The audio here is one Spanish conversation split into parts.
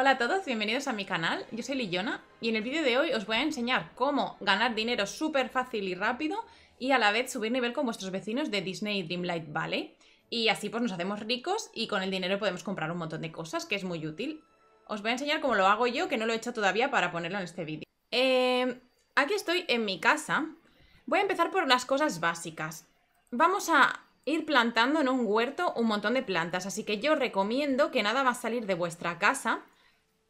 Hola a todos, bienvenidos a mi canal, yo soy Lillona y en el vídeo de hoy os voy a enseñar cómo ganar dinero súper fácil y rápido y a la vez subir nivel con vuestros vecinos de Disney Dreamlight Valley y así pues nos hacemos ricos y con el dinero podemos comprar un montón de cosas que es muy útil. Os voy a enseñar cómo lo hago yo que no lo he hecho todavía para ponerlo en este vídeo. Eh, aquí estoy en mi casa, voy a empezar por las cosas básicas. Vamos a ir plantando en un huerto un montón de plantas, así que yo recomiendo que nada va a salir de vuestra casa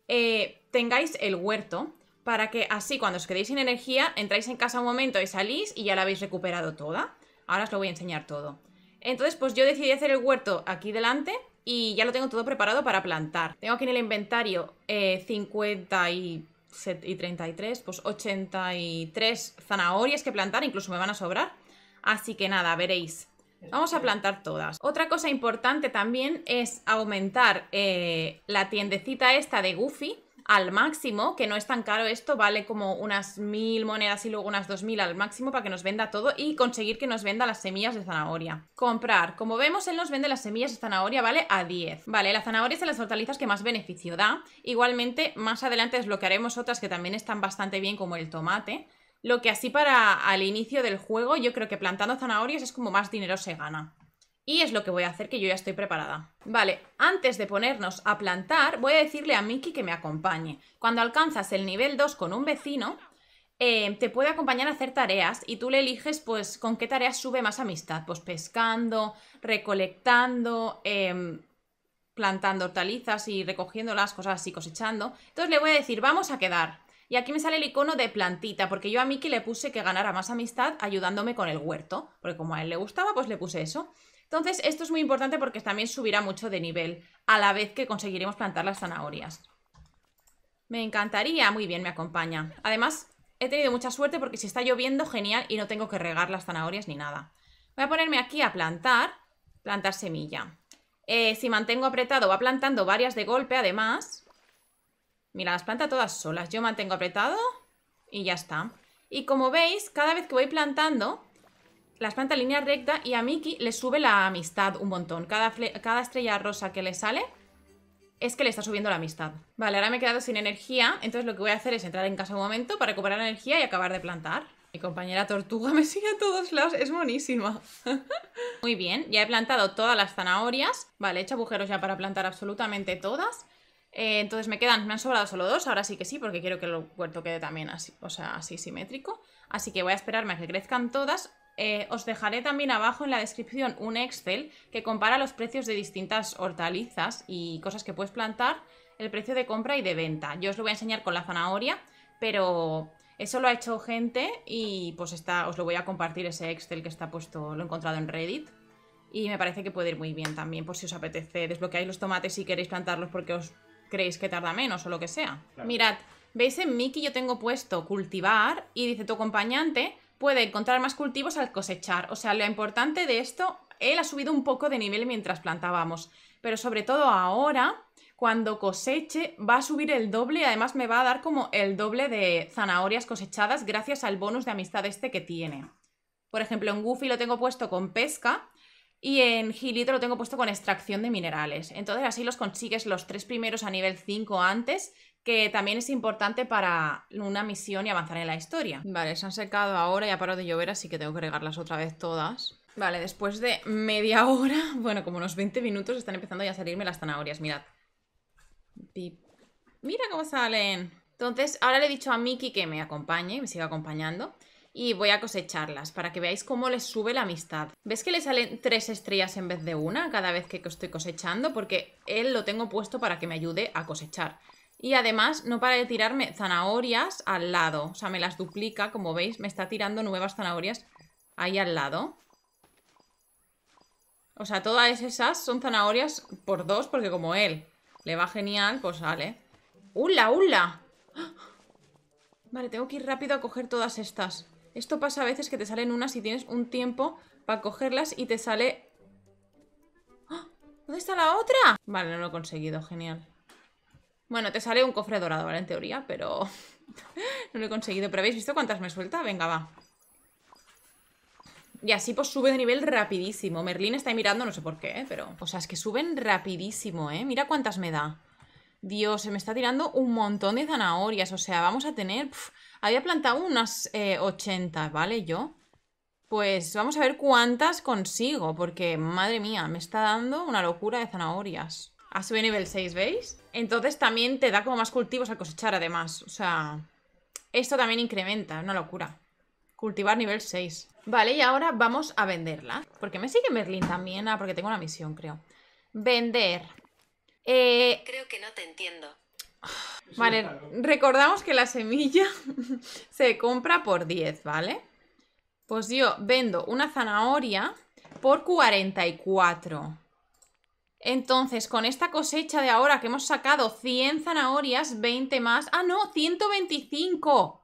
eh, tengáis el huerto para que así cuando os quedéis sin energía, entráis en casa un momento y salís y ya la habéis recuperado toda. Ahora os lo voy a enseñar todo. Entonces, pues yo decidí hacer el huerto aquí delante y ya lo tengo todo preparado para plantar. Tengo aquí en el inventario eh, 50 y, y 33, pues 83 zanahorias que plantar, incluso me van a sobrar. Así que nada, veréis. Vamos a plantar todas. Otra cosa importante también es aumentar eh, la tiendecita esta de Goofy al máximo, que no es tan caro esto, vale como unas mil monedas y luego unas dos mil al máximo para que nos venda todo y conseguir que nos venda las semillas de zanahoria. Comprar. Como vemos, él nos vende las semillas de zanahoria, ¿vale? A 10. Vale, la zanahoria es de las hortalizas que más beneficio da. Igualmente, más adelante desbloquearemos otras que también están bastante bien, como el tomate. Lo que así para al inicio del juego, yo creo que plantando zanahorias es como más dinero se gana. Y es lo que voy a hacer, que yo ya estoy preparada. Vale, antes de ponernos a plantar, voy a decirle a Mickey que me acompañe. Cuando alcanzas el nivel 2 con un vecino, eh, te puede acompañar a hacer tareas y tú le eliges pues con qué tareas sube más amistad. Pues pescando, recolectando, em, plantando hortalizas y recogiendo las cosas y cosechando. Entonces le voy a decir, vamos a quedar. Y aquí me sale el icono de plantita, porque yo a Miki le puse que ganara más amistad ayudándome con el huerto, porque como a él le gustaba, pues le puse eso. Entonces, esto es muy importante porque también subirá mucho de nivel, a la vez que conseguiremos plantar las zanahorias. Me encantaría, muy bien, me acompaña. Además, he tenido mucha suerte porque si está lloviendo, genial, y no tengo que regar las zanahorias ni nada. Voy a ponerme aquí a plantar, plantar semilla. Eh, si mantengo apretado, va plantando varias de golpe, además, Mira, las planta todas solas. Yo mantengo apretado y ya está. Y como veis, cada vez que voy plantando, las planta en línea recta y a Miki le sube la amistad un montón. Cada, cada estrella rosa que le sale es que le está subiendo la amistad. Vale, ahora me he quedado sin energía, entonces lo que voy a hacer es entrar en casa un momento para recuperar energía y acabar de plantar. Mi compañera tortuga me sigue a todos lados, es monísima. Muy bien, ya he plantado todas las zanahorias. Vale, he hecho agujeros ya para plantar absolutamente todas. Eh, entonces me quedan, me han sobrado solo dos, ahora sí que sí, porque quiero que el huerto quede también así, o sea, así simétrico. Así que voy a esperarme a que crezcan todas. Eh, os dejaré también abajo en la descripción un Excel que compara los precios de distintas hortalizas y cosas que puedes plantar, el precio de compra y de venta. Yo os lo voy a enseñar con la zanahoria, pero eso lo ha hecho gente y pues está, os lo voy a compartir ese Excel que está puesto, lo he encontrado en Reddit. Y me parece que puede ir muy bien también, por si os apetece. Desbloqueáis los tomates si queréis plantarlos porque os creéis que tarda menos o lo que sea. Mirad, veis en Miki yo tengo puesto cultivar y dice tu acompañante puede encontrar más cultivos al cosechar. O sea, lo importante de esto, él ha subido un poco de nivel mientras plantábamos, pero sobre todo ahora, cuando coseche, va a subir el doble y además me va a dar como el doble de zanahorias cosechadas gracias al bonus de amistad este que tiene. Por ejemplo, en Goofy lo tengo puesto con pesca y en Gilito lo tengo puesto con extracción de minerales. Entonces así los consigues los tres primeros a nivel 5 antes, que también es importante para una misión y avanzar en la historia. Vale, se han secado ahora y ha parado de llover, así que tengo que regarlas otra vez todas. Vale, después de media hora, bueno, como unos 20 minutos, están empezando ya a salirme las zanahorias, mirad. Mira cómo salen. Entonces, ahora le he dicho a Miki que me acompañe, me siga acompañando y voy a cosecharlas para que veáis cómo les sube la amistad. ¿Ves que le salen tres estrellas en vez de una cada vez que estoy cosechando? Porque él lo tengo puesto para que me ayude a cosechar. Y además no para de tirarme zanahorias al lado, o sea, me las duplica, como veis, me está tirando nuevas zanahorias ahí al lado. O sea, todas esas son zanahorias por dos, porque como él le va genial, pues sale. ¡Hula, hula! Vale, tengo que ir rápido a coger todas estas. Esto pasa a veces que te salen unas y tienes un tiempo para cogerlas y te sale... ¡Ah! ¿Dónde está la otra? Vale, no lo he conseguido, genial. Bueno, te sale un cofre dorado, ¿vale? En teoría, pero... no lo he conseguido. ¿Pero habéis visto cuántas me suelta? Venga, va. Y así pues sube de nivel rapidísimo. Merlín está ahí mirando, no sé por qué, ¿eh? pero... O sea, es que suben rapidísimo, ¿eh? Mira cuántas me da. Dios, se me está tirando un montón de zanahorias. O sea, vamos a tener... Había plantado unas 80, eh, ¿vale? Yo. Pues vamos a ver cuántas consigo, porque madre mía, me está dando una locura de zanahorias. Ha subido nivel 6, ¿veis? Entonces también te da como más cultivos al cosechar, además. O sea, esto también incrementa, una locura. Cultivar nivel 6. Vale, y ahora vamos a venderla. Porque me sigue en también, ah, porque tengo una misión, creo. Vender. Eh, creo que no te entiendo. Vale, recordamos que la semilla se compra por 10, ¿vale? Pues yo vendo una zanahoria por 44. Entonces, con esta cosecha de ahora que hemos sacado 100 zanahorias, 20 más... ¡Ah, no! ¡125! ¡Oh,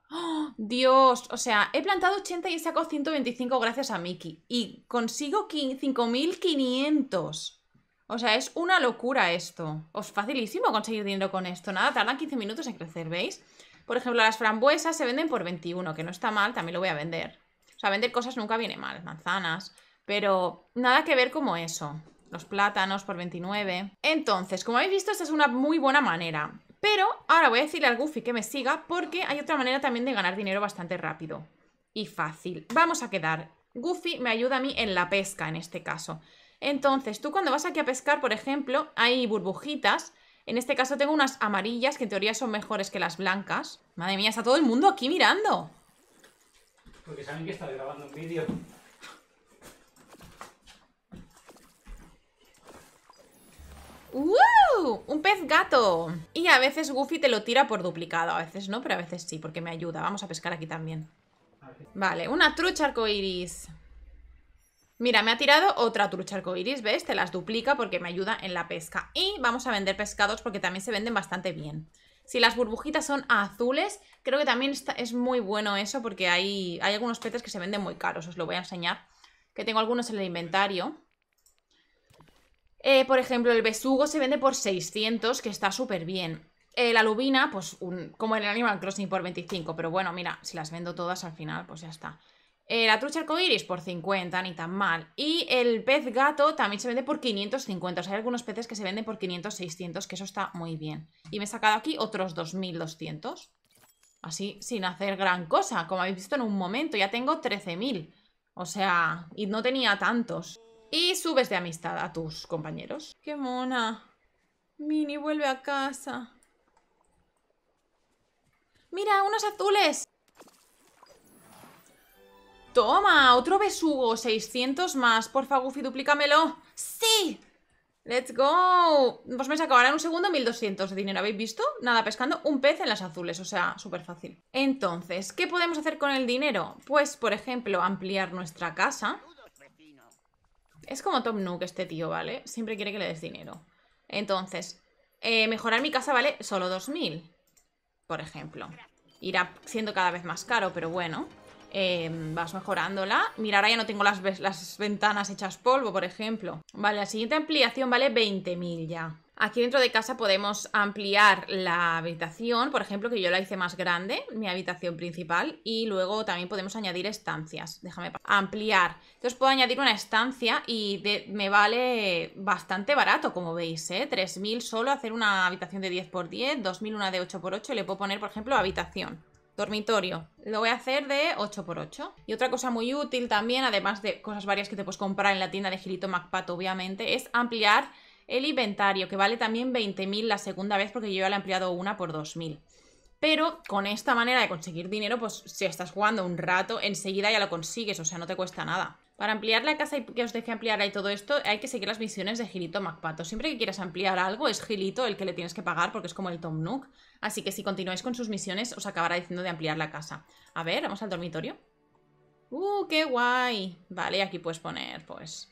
Dios, o sea, he plantado 80 y he sacado 125 gracias a Mickey. Y consigo 5.500. O sea, es una locura esto. os facilísimo conseguir dinero con esto. Nada, tardan 15 minutos en crecer, ¿veis? Por ejemplo, las frambuesas se venden por 21, que no está mal, también lo voy a vender. O sea, vender cosas nunca viene mal, manzanas. Pero nada que ver como eso. Los plátanos por 29. Entonces, como habéis visto, esta es una muy buena manera. Pero ahora voy a decirle al Goofy que me siga porque hay otra manera también de ganar dinero bastante rápido y fácil. Vamos a quedar. Goofy me ayuda a mí en la pesca en este caso. Entonces, tú cuando vas aquí a pescar, por ejemplo, hay burbujitas. En este caso tengo unas amarillas que en teoría son mejores que las blancas. Madre mía, está todo el mundo aquí mirando. Porque saben que está grabando un vídeo. ¡Wow! ¡Un pez gato! Y a veces Goofy te lo tira por duplicado, a veces no, pero a veces sí, porque me ayuda. Vamos a pescar aquí también. Vale, una trucha arcoiris. Mira, me ha tirado otra trucha arcoiris, ¿ves? Te las duplica porque me ayuda en la pesca. Y vamos a vender pescados porque también se venden bastante bien. Si las burbujitas son azules, creo que también es muy bueno eso porque hay, hay algunos peces que se venden muy caros. Os lo voy a enseñar, que tengo algunos en el inventario. Eh, por ejemplo, el besugo se vende por 600, que está súper bien. Eh, la lubina, pues como en el Animal Crossing, por 25. Pero bueno, mira, si las vendo todas al final, pues ya está. Eh, la trucha arcoiris por 50, ni tan mal. Y el pez gato también se vende por 550. hay algunos peces que se venden por 500, 600, que eso está muy bien. Y me he sacado aquí otros 2200. Así, sin hacer gran cosa. Como habéis visto en un momento, ya tengo 13.000. O sea, y no tenía tantos. Y subes de amistad a tus compañeros. ¡Qué mona! Mini vuelve a casa. ¡Mira, unos azules! Toma, otro besugo, 600 más. Porfa, Goofy, duplícamelo. ¡Sí! ¡Let's go! Pues me saco en un segundo 1200 de dinero, ¿habéis visto? Nada, pescando un pez en las azules, o sea, súper fácil. Entonces, ¿qué podemos hacer con el dinero? Pues, por ejemplo, ampliar nuestra casa. Es como Tom Nook este tío, ¿vale? Siempre quiere que le des dinero. Entonces, eh, mejorar mi casa vale solo 2000, por ejemplo. Irá siendo cada vez más caro, pero bueno... Em, vas mejorándola. Mira, ahora ya no tengo las, ventanas hechas polvo, por ejemplo. Vale, la siguiente ampliación vale 20.000 ya. Aquí dentro de casa podemos ampliar la habitación, por ejemplo, que yo la hice más grande, mi habitación principal, y luego también podemos añadir estancias. Déjame ampliar. Entonces puedo añadir una estancia y me vale bastante barato, como veis, ¿eh? 3.000 solo hacer una habitación de 10x10, 2.000 una de 8x8, y le puedo poner, por ejemplo, habitación dormitorio. Lo voy a hacer de 8x8. Y otra cosa muy útil también, además de cosas varias que te puedes comprar en la tienda de Girito MacPato obviamente, es ampliar el inventario, que vale también 20.000 la segunda vez porque yo ya le he ampliado una por 2.000. Pero con esta manera de conseguir dinero, pues si estás jugando un rato, enseguida ya lo consigues, o sea, no te cuesta nada. Para ampliar la casa y que os deje ampliar y todo esto, hay que seguir las misiones de Gilito MacPato. Siempre que quieras ampliar algo, es Gilito el que le tienes que pagar porque es como el Tom Nook. Así que si continuáis con sus misiones, os acabará diciendo de ampliar la casa. A ver, vamos al dormitorio. ¡Uh, qué guay! Vale, aquí puedes poner, pues,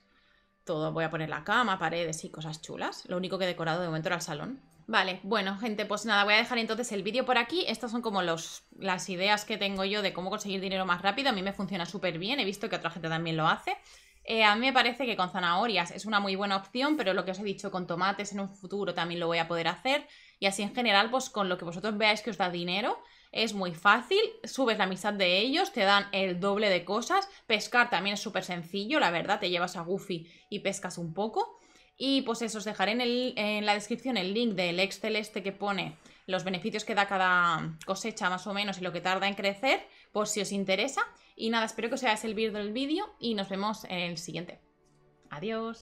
todo. Voy a poner la cama, paredes y cosas chulas. Lo único que he decorado de momento era el salón. Vale, bueno, gente, pues nada, voy a dejar entonces el vídeo por aquí. Estas son como las ideas que tengo yo de cómo conseguir dinero más rápido. A mí me funciona súper bien, he visto que otra gente también lo hace. Eh, a mí me parece que con zanahorias es una muy buena opción, pero lo que os he dicho, con tomates en un futuro también lo voy a poder hacer. Y así en general, pues con lo que vosotros veáis que os da dinero, es muy fácil, subes la amistad de ellos, te dan el doble de cosas. Pescar también es súper sencillo, la verdad, te llevas a Goofy y pescas un poco. Y pues eso, os dejaré en, la descripción el link del Excel este que pone los beneficios que da cada cosecha más o menos y lo que tarda en crecer, por si os interesa. Y nada, espero que os haya servido el vídeo y nos vemos en el siguiente. Adiós.